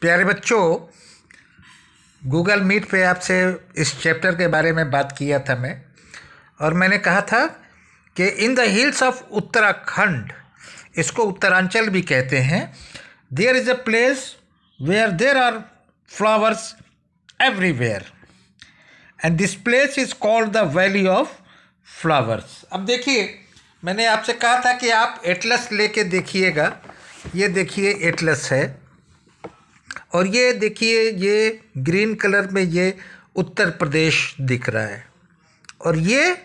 प्यारे बच्चों Google meet पे आपसे इस चैप्टर के बारे में बात किया था मैं और मैंने कहा था कि in the hills of Uttarakhand इसको उत्तरांचल भी कहते हैं there is a place where there are flowers everywhere and this place is called the valley of flowers अब देखिए मैंने आपसे कहा था कि आप एटलस लेके देखिएगा ये देखिए एटलस है और ये देखिए ये ग्रीन कलर में ये उत्तर प्रदेश दिख रहा है और ये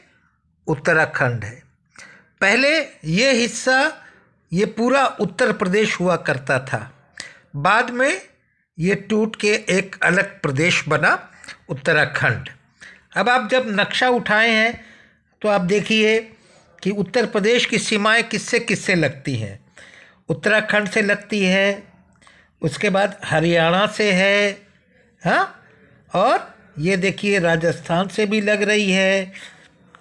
उत्तराखंड है पहले ये हिस्सा ये पूरा उत्तर प्रदेश हुआ करता था बाद में ये टूट के एक अलग प्रदेश बना उत्तराखंड अब आप जब नक्शा उठाए हैं तो आप देखिए कि उत्तर प्रदेश की सीमाएं किससे किससे लगती हैं उत्तराखंड से लगती हैं उसके बाद हरियाणा से है हाँ और ये देखिए राजस्थान से भी लग रही है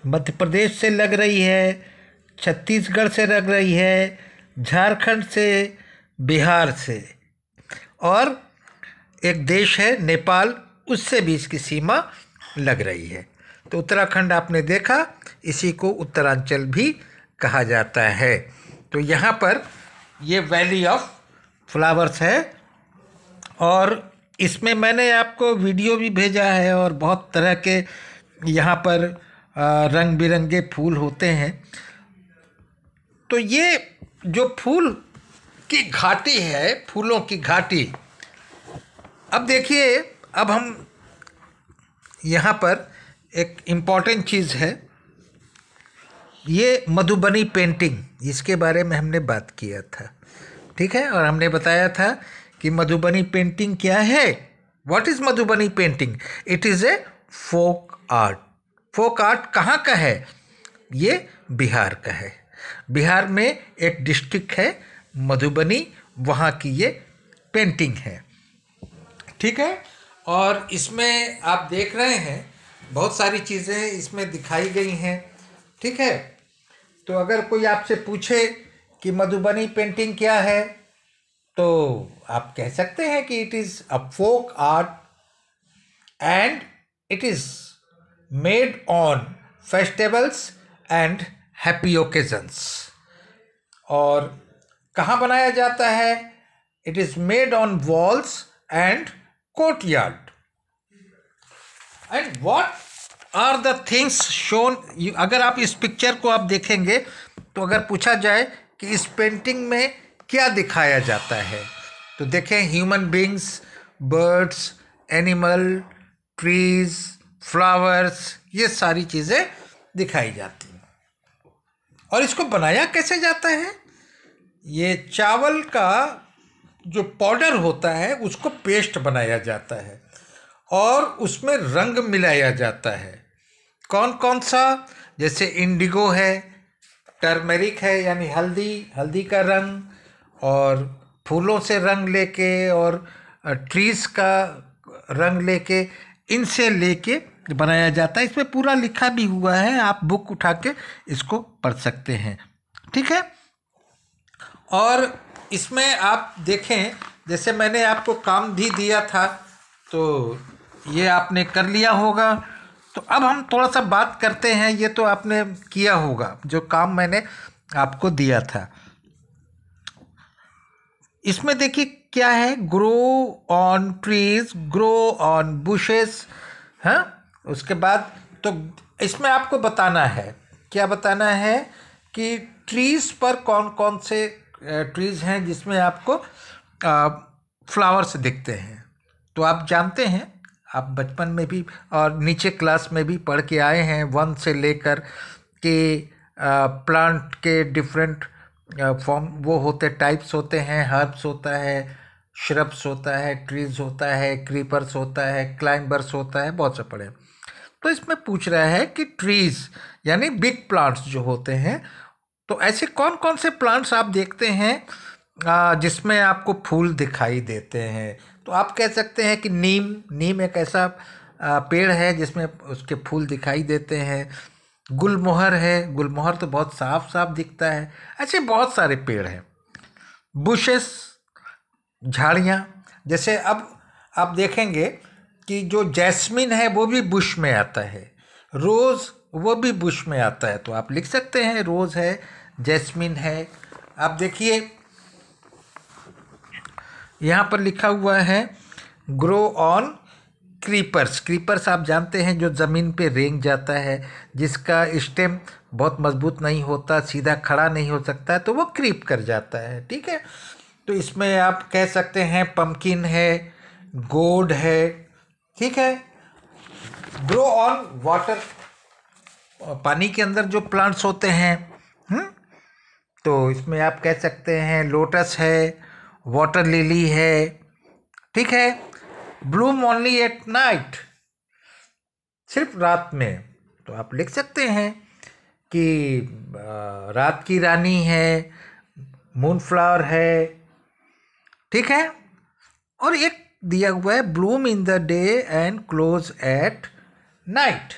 मध्य प्रदेश से लग रही है छत्तीसगढ़ से लग रही है झारखंड से बिहार से और एक देश है नेपाल उससे भी इसकी सीमा लग रही है तो उत्तराखंड आपने देखा इसी को उत्तरांचल भी कहा जाता है तो यहाँ पर ये वैली ऑफ फ्लावर्स है और इसमें मैंने आपको वीडियो भी भेजा है और बहुत तरह के यहाँ पर रंग बिरंगे फूल होते हैं तो ये जो फूल की घाटी है फूलों की घाटी अब देखिए अब हम यहाँ पर एक इम्पॉर्टेंट चीज़ है ये मधुबनी पेंटिंग इसके बारे में हमने बात किया था ठीक है और हमने बताया था कि मधुबनी पेंटिंग क्या है what is Madhubani painting it is a folk art folk art कहाँ का है ये बिहार का है बिहार में एक डिस्ट्रिक्ट है मधुबनी वहाँ की ये पेंटिंग है ठीक है और इसमें आप देख रहे हैं बहुत सारी चीज़ें इसमें दिखाई गई हैं ठीक है तो अगर कोई आपसे पूछे कि मधुबनी पेंटिंग क्या है तो आप कह सकते हैं कि it is a folk art and it is made on festivals and happy occasions और कहाँ बनाया जाता है it is made on walls and courtyard and what are the things shown अगर आप इस पिक्चर को आप देखेंगे तो अगर पूछा जाए कि इस पेंटिंग में क्या दिखाया जाता है तो देखें human beings birds animal trees flowers ये सारी चीज़ें दिखाई जाती हैं और इसको बनाया कैसे जाता है ये चावल का जो पाउडर होता है उसको पेस्ट बनाया जाता है और उसमें रंग मिलाया जाता है कौन कौन सा जैसे इंडिगो है टर्मेरिक है यानी हल्दी हल्दी का रंग और फूलों से रंग लेके और ट्रीज़ का रंग लेके इनसे लेके बनाया जाता है इसमें पूरा लिखा भी हुआ है आप बुक उठा के इसको पढ़ सकते हैं ठीक है और इसमें आप देखें जैसे मैंने आपको काम भी दिया था तो ये आपने कर लिया होगा तो अब हम थोड़ा सा बात करते हैं ये तो आपने किया होगा जो काम मैंने आपको दिया था इसमें देखिए क्या है grow on trees grow on bushes हैं उसके बाद तो इसमें आपको बताना है क्या बताना है कि ट्रीज़ पर कौन कौन से ट्रीज़ हैं जिसमें आपको फ्लावर्स दिखते हैं तो आप जानते हैं आप बचपन में भी और नीचे क्लास में भी पढ़ के आए हैं वन से लेकर के प्लांट के डिफरेंट फॉर्म वो होते टाइप्स होते हैं हर्ब्स होता है श्रब्स होता है ट्रीज होता है क्रीपर्स होता है क्लाइंबर्स होता है बहुत से पढ़े तो इसमें पूछ रहा है कि ट्रीज यानी बिग प्लांट्स जो होते हैं तो ऐसे कौन कौन से प्लांट्स आप देखते हैं जिसमें आपको फूल दिखाई देते हैं तो आप कह सकते हैं कि नीम नीम एक ऐसा पेड़ है जिसमें उसके फूल दिखाई देते हैं गुलमोहर है गुलमोहर तो बहुत साफ साफ दिखता है ऐसे बहुत सारे पेड़ हैं बुशेस झाड़ियाँ जैसे अब आप देखेंगे कि जो जैस्मिन है वो भी बुश में आता है रोज़ वो भी बुश में आता है तो आप लिख सकते हैं रोज़ है जैस्मिन है आप देखिए यहाँ पर लिखा हुआ है ग्रो ऑन क्रीपर्स क्रीपर्स आप जानते हैं जो ज़मीन पे रेंग जाता है जिसका स्टेम बहुत मजबूत नहीं होता सीधा खड़ा नहीं हो सकता तो वो क्रीप कर जाता है ठीक है तो इसमें आप कह सकते हैं पम्पकिन है गोड है ठीक है ग्रो ऑन वाटर पानी के अंदर जो प्लांट्स होते हैं हुँ? हम्म? तो इसमें आप कह सकते हैं लोटस है वाटर लिली है ठीक है ब्लूम ओनली एट नाइट सिर्फ रात में तो आप लिख सकते हैं कि रात की रानी है मून फ्लावर है ठीक है और एक दिया हुआ है bloom in the day and close at night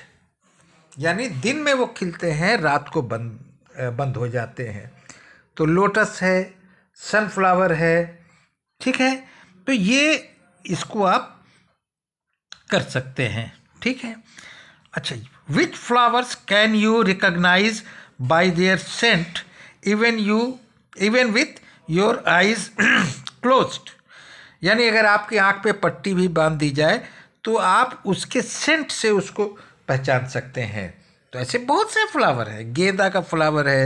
यानी दिन में वो खिलते हैं रात को बंद बंद हो जाते हैं तो लोटस है सनफ्लावर है ठीक है तो ये इसको आप कर सकते हैं ठीक है अच्छा which flowers can you recognise by their scent even you even with your eyes closed यानी अगर आपकी आंख पे पट्टी भी बांध दी जाए तो आप उसके सेंट से उसको पहचान सकते हैं तो ऐसे बहुत से फ्लावर है गेंदा का फ्लावर है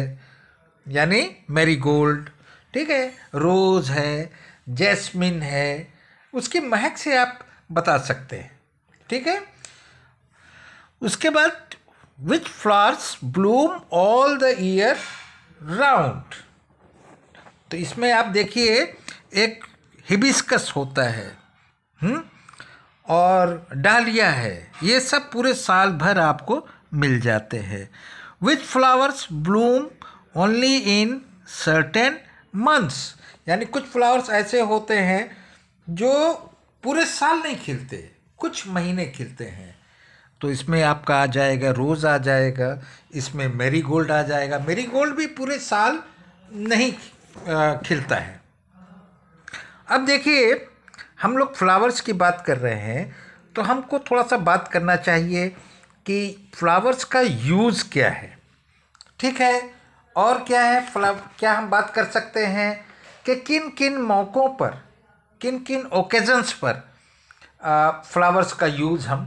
यानी मेरी गोल्ड ठीक है रोज़ है जैस्मिन है उसकी महक से आप बता सकते हैं ठीक है उसके बाद which flowers bloom all the year round तो इसमें आप देखिए एक हिबिस्कस होता है हुँ? हम्म? और डालिया है ये सब पूरे साल भर आपको मिल जाते हैं which flowers bloom only in certain months यानी कुछ फ्लावर्स ऐसे होते हैं जो पूरे साल नहीं खिलते कुछ महीने खिलते हैं तो इसमें आपका आ जाएगा रोज़ आ जाएगा इसमें मेरी गोल्ड आ जाएगा मेरी गोल्ड भी पूरे साल नहीं खिलता है अब देखिए हम लोग फ्लावर्स की बात कर रहे हैं तो हमको थोड़ा सा बात करना चाहिए कि फ्लावर्स का यूज़ क्या है ठीक है और क्या है फ्लव क्या हम बात कर सकते हैं कि किन किन मौक़ों पर किन किन ओकेजन्स पर फ्लावर्स का यूज़ हम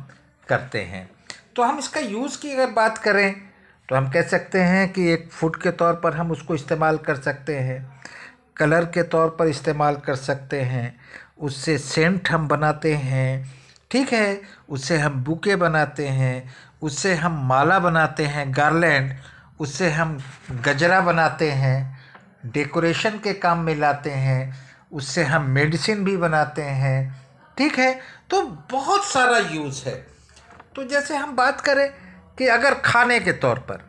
करते हैं तो हम इसका यूज़ की अगर बात करें तो हम कह सकते हैं कि एक फूड के तौर पर हम उसको इस्तेमाल कर सकते हैं कलर के तौर पर इस्तेमाल कर सकते हैं उससे सेंट हम बनाते हैं ठीक है उससे हम बुके बनाते हैं उससे हम माला बनाते हैं गार्लैंड उससे हम गजरा बनाते हैं डेकोरेशन के काम में लाते हैं उससे हम मेडिसिन भी बनाते हैं ठीक है तो बहुत सारा यूज़ है तो जैसे हम बात करें कि अगर खाने के तौर पर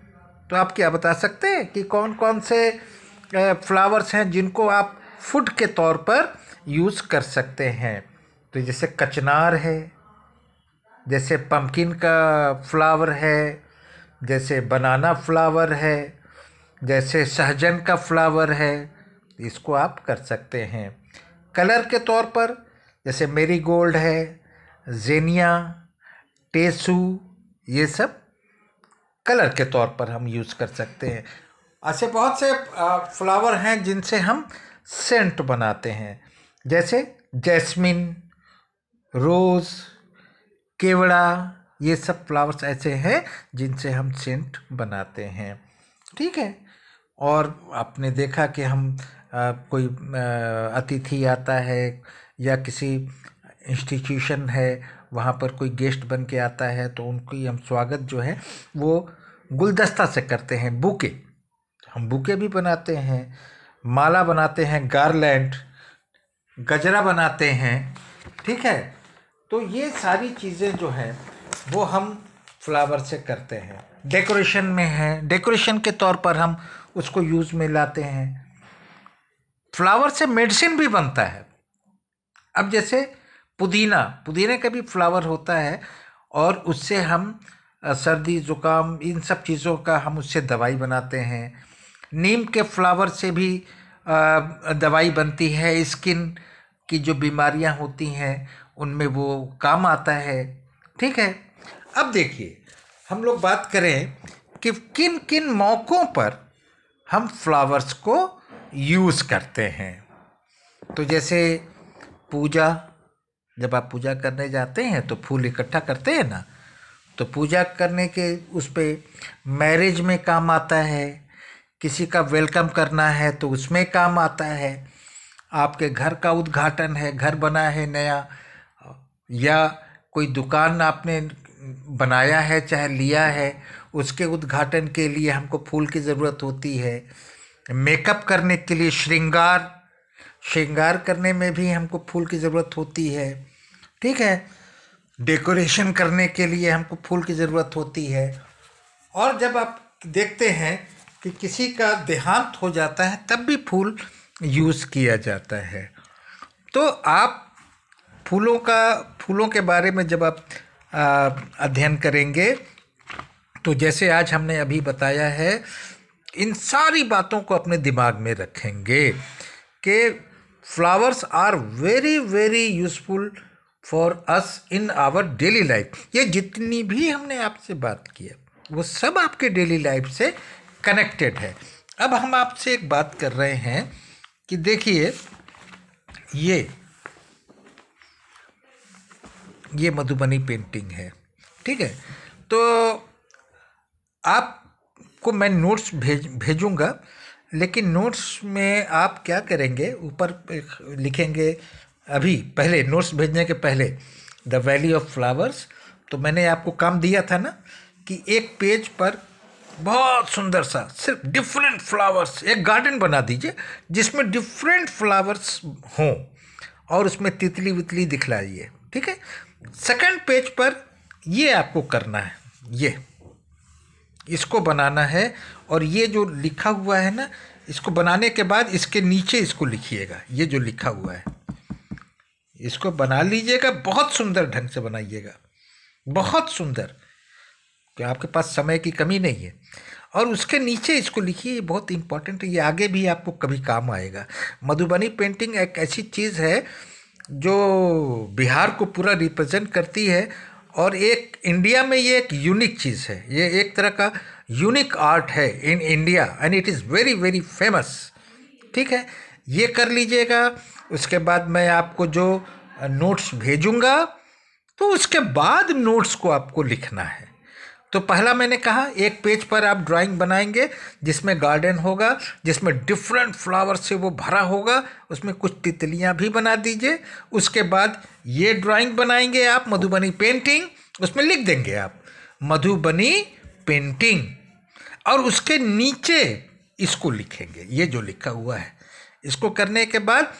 तो आप क्या बता सकते हैं कि कौन कौन से फ्लावर्स हैं जिनको आप फूड के तौर पर यूज़ कर सकते हैं तो जैसे कचनार है जैसे पम्पकिन का फ्लावर है जैसे बनाना फ्लावर है जैसे सहजन का फ्लावर है इसको आप कर सकते हैं कलर के तौर पर जैसे मेरी गोल्ड है जेनिया टेसू ये सब कलर के तौर पर हम यूज़ कर सकते हैं ऐसे बहुत से फ्लावर हैं जिनसे हम सेंट बनाते हैं जैसे जैस्मिन रोज़ केवड़ा ये सब फ्लावर्स ऐसे हैं जिनसे हम सेंट बनाते हैं ठीक है और आपने देखा कि हम आ, कोई अतिथि आता है या किसी इंस्टीट्यूशन है वहाँ पर कोई गेस्ट बन के आता है तो उनकी हम स्वागत जो है वो गुलदस्ता से करते हैं बुके हम बुके भी बनाते हैं माला बनाते हैं गारलैंड गजरा बनाते हैं ठीक है तो ये सारी चीज़ें जो हैं वो हम फ्लावर से करते हैं डेकोरेशन में है डेकोरेशन के तौर पर हम उसको यूज़ में लाते हैं फ्लावर से मेडिसिन भी बनता है अब जैसे पुदीना पुदीने का भी फ्लावर होता है और उससे हम सर्दी ज़ुकाम इन सब चीज़ों का हम उससे दवाई बनाते हैं नीम के फ्लावर से भी दवाई बनती है स्किन की जो बीमारियां होती हैं उनमें वो काम आता है ठीक है अब देखिए हम लोग बात करें कि किन किन मौक़ों पर हम फ्लावर्स को यूज़ करते हैं तो जैसे पूजा जब आप पूजा करने जाते हैं तो फूल इकट्ठा करते हैं ना तो पूजा करने के उस पर मैरिज में काम आता है किसी का वेलकम करना है तो उसमें काम आता है आपके घर का उद्घाटन है घर बना है नया या कोई दुकान आपने बनाया है चाहे लिया है उसके उद्घाटन के लिए हमको फूल की ज़रूरत होती है मेकअप करने के लिए श्रृंगार श्रृंगार करने में भी हमको फूल की ज़रूरत होती है ठीक है डेकोरेशन करने के लिए हमको फूल की ज़रूरत होती है और जब आप देखते हैं कि किसी का देहांत हो जाता है तब भी फूल यूज़ किया जाता है तो आप फूलों का फूलों के बारे में जब आप अध्ययन करेंगे तो जैसे आज हमने अभी बताया है इन सारी बातों को अपने दिमाग में रखेंगे कि flowers are very very useful for us in our daily life ये जितनी भी हमने आपसे बात की है वो सब आपके डेली लाइफ से कनेक्टेड है अब हम आपसे एक बात कर रहे हैं कि देखिए ये ये मधुबनी पेंटिंग है ठीक है तो आपको मैं नोट्स भेज भेजूँगा लेकिन नोट्स में आप क्या करेंगे ऊपर लिखेंगे अभी पहले नोट्स भेजने के पहले द वैली ऑफ फ्लावर्स तो मैंने आपको काम दिया था ना कि एक पेज पर बहुत सुंदर सा सिर्फ डिफरेंट फ्लावर्स एक गार्डन बना दीजिए जिसमें डिफरेंट फ्लावर्स हों और उसमें तितली वितली दिखलाइए ठीक है सेकंड पेज पर ये आपको करना है ये इसको बनाना है और ये जो लिखा हुआ है ना इसको बनाने के बाद इसके नीचे इसको लिखिएगा ये जो लिखा हुआ है इसको बना लीजिएगा बहुत सुंदर ढंग से बनाइएगा बहुत सुंदर क्योंकि आपके पास समय की कमी नहीं है और उसके नीचे इसको लिखिए बहुत इंपॉर्टेंट है ये आगे भी आपको कभी काम आएगा मधुबनी पेंटिंग एक ऐसी चीज़ है जो बिहार को पूरा रिप्रेजेंट करती है और एक इंडिया में ये एक यूनिक चीज़ है ये एक तरह का यूनिक आर्ट है in India and it is very very famous ठीक है ये कर लीजिएगा उसके बाद मैं आपको जो नोट्स भेजूँगा तो उसके बाद नोट्स को आपको लिखना है तो पहला मैंने कहा एक पेज पर आप ड्राइंग बनाएंगे जिसमें गार्डन होगा जिसमें डिफरेंट फ्लावर से वो भरा होगा उसमें कुछ तितलियाँ भी बना दीजिए उसके बाद ये ड्राइंग बनाएंगे आप मधुबनी पेंटिंग उसमें लिख देंगे आप मधुबनी पेंटिंग और उसके नीचे इसको लिखेंगे ये जो लिखा हुआ है इसको करने के बाद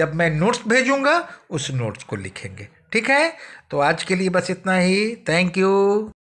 जब मैं नोट्स भेजूँगा उस नोट्स को लिखेंगे ठीक है तो आज के लिए बस इतना ही थैंक यू